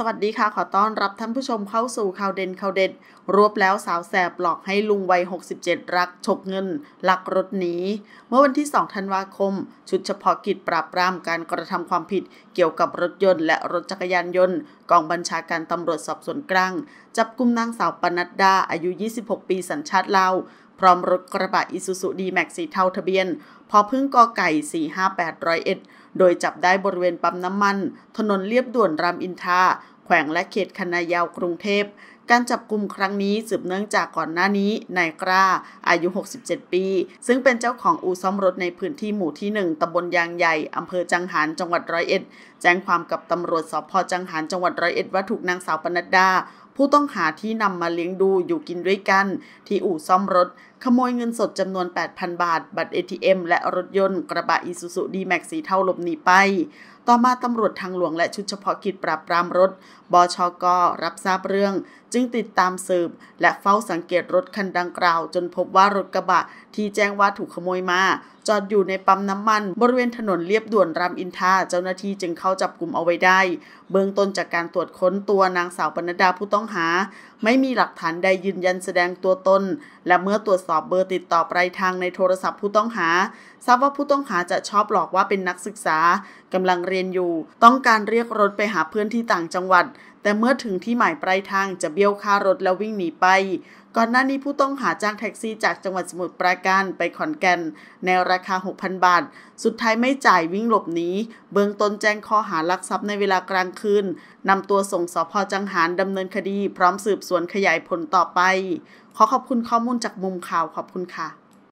สวัสดีค่ะขอต้อนรับ ท่านผู้ชมเข้าสู่ข่าวเด่นข่าวเด็ด รวบแล้วสาวแสบหลอกให้ลุงวัย 67 รักฉกเงิน หลักรถหนีเมื่อวันที่2ธันวาคม ชุดเฉพาะกิจปราบปรามการกระทำความผิดเกี่ยวกับรถยนต์และรถจักรยานยนต์ กองบัญชาการตำรวจสอบสวนกลาง จับกุมนางสาวปนัดดาอายุ 26 ปีสัญชาติลาวพร้อมรถกระบะอิซูซูดีแม็กสีเทาทะเบียน พอพึ่งกอไก่45801โดยจับได้บริเวณปั๊มน้ำมัน ถนนเลียบด่วนรามอินทาแขวงและเขตคณะยาวกรุงเทพ การจับกลุ่มครั้งนี้สืบเนื่องจากก่อนหน้านี้นายกล้าอายุ 67 ปี ซึ่งเป็นเจ้าของอู่ซ่อมรถในพื้นที่หมู่ที่ 1ตำบลยางใหญ่อำเภอจังหารจังหวัดร้อยเอ็ดแจ้งความกับตำรวจสพจังหารจังหวัดร้อยเอ็ดว่าถูกนางสาวปนัดดาผู้ต้องหาที่นำมาเลี้ยงดูอยู่กินด้วยกันที่อู่ซ่อมรถขโมยเงินสดจำนวน 8,000 บาท บัตร ATM และรถยนต์กระบะอีซูซูดีแม็กสีเทาหลบหนีไปต่อมาตำรวจทางหลวงและชุดเฉพาะกิจปราบปรามรถบชกรับทราบเรื่อง จึงติดตามสืบ และเฝ้าสังเกตรถคันดังกล่าว จนพบว่ารถกระบะที่แจ้งว่าถูกขโมยมา จอดอยู่ในปั๊มน้ำมันบริเวณถนนเลียบด่วนรามอินทราเจ้าหน้าที่จึงเข้าจับกลุ่มเอาไว้ได้ เบื้องต้นจากการตรวจค้นตัวนางสาวปนดาผู้ต้องหา ไม่มีหลักฐานใดยืนยันแสดงตัวตนและเมื่อตรวจสอบเบอร์ติดต่อปลายทางในโทรศัพท์ผู้ต้องหา ทราบว่าผู้ต้องหาจะชอบหลอกว่าเป็นนักศึกษากำลังเรียนียนอยู่ ต้องการเรียกรถไปหาเพื่อนที่ต่างจังหวัด แต่เมื่อถึงที่หมายปลายทางจะเบี้ยวค่ารถแล้ววิ่งหนีไป ก่อนหน้านี้ผู้ต้องหาจ้างแท็กซี่จากจังหวัดสมุทรปราการไปขอนแก่นในราคา 6,000 บาท สุดท้ายไม่จ่ายวิ่งหลบหนี เบื้องต้นแจ้งข้อหารักทรัพย์ในเวลากลางคืน นำตัวส่งสพจังหารดำเนินคดี พร้อมสืบสวนขยายผลต่อไป ขอขอบคุณข้อมูลจากมุมข่าวขอบคุณค่ะ